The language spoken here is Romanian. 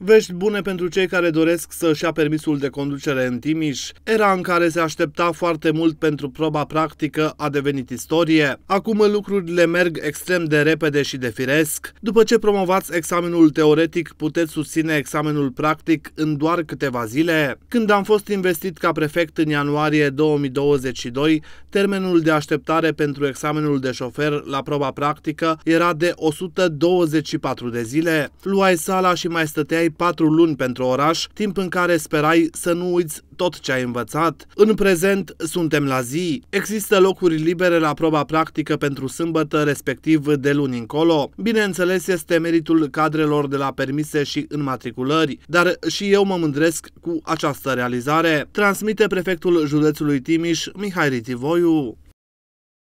Vești bune pentru cei care doresc să-și ia permisul de conducere în Timiș. Era în care se aștepta foarte mult pentru proba practică a devenit istorie. Acum lucrurile merg extrem de repede și de firesc. După ce promovați examenul teoretic, puteți susține examenul practic în doar câteva zile. Când am fost investit ca prefect în ianuarie 2022, termenul de așteptare pentru examenul de șofer la proba practică era de 124 de zile. Luai sala și mai stăteai aveai patru luni pentru oraș, timp în care sperai să nu uiți tot ce ai învățat. În prezent suntem la zi. Există locuri libere la proba practică pentru sâmbătă, respectiv de luni încolo. Bineînțeles, este meritul cadrelor de la permise și înmatriculări, dar și eu mă mândresc cu această realizare. Transmite prefectul județului Timiș, Mihai Ritivoiu.